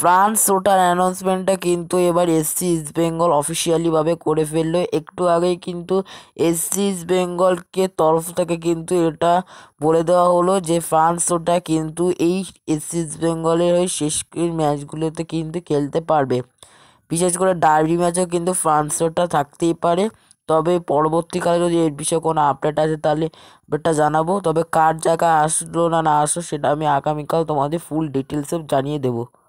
France ওটার অ্যানাউন্সমেন্টটা কিন্তু এবার এসসি ইস্ট বেঙ্গল অফিসিয়ালিভাবে করে ফেললো একটু আগেই কিন্তু এসসি ইস্ট বেঙ্গলকে তরফ থেকে কিন্তু এটা বলে দেওয়া হলো যে ফ্রান্স ওটা কিন্তু এই এসসি ইস্ট বেঙ্গলের হয়ে শেষ ম্যাচগুলোতে কিন্তু খেলতে পারবে বিশেষ করে ডার্বি ম্যাচও কিন্তু ফ্রান্স ওটা থাকতেই পারে তবে পরবর্তীকালে যদি এর বিষয়ে কোনো আপডেট আছে তাহলে আপডেটটা জানাবো তবে কার জায়গায় আসলো না না আসলো সেটা আমি আগামীকাল তোমাদের ফুল ডিটেলসে জানিয়ে দেবো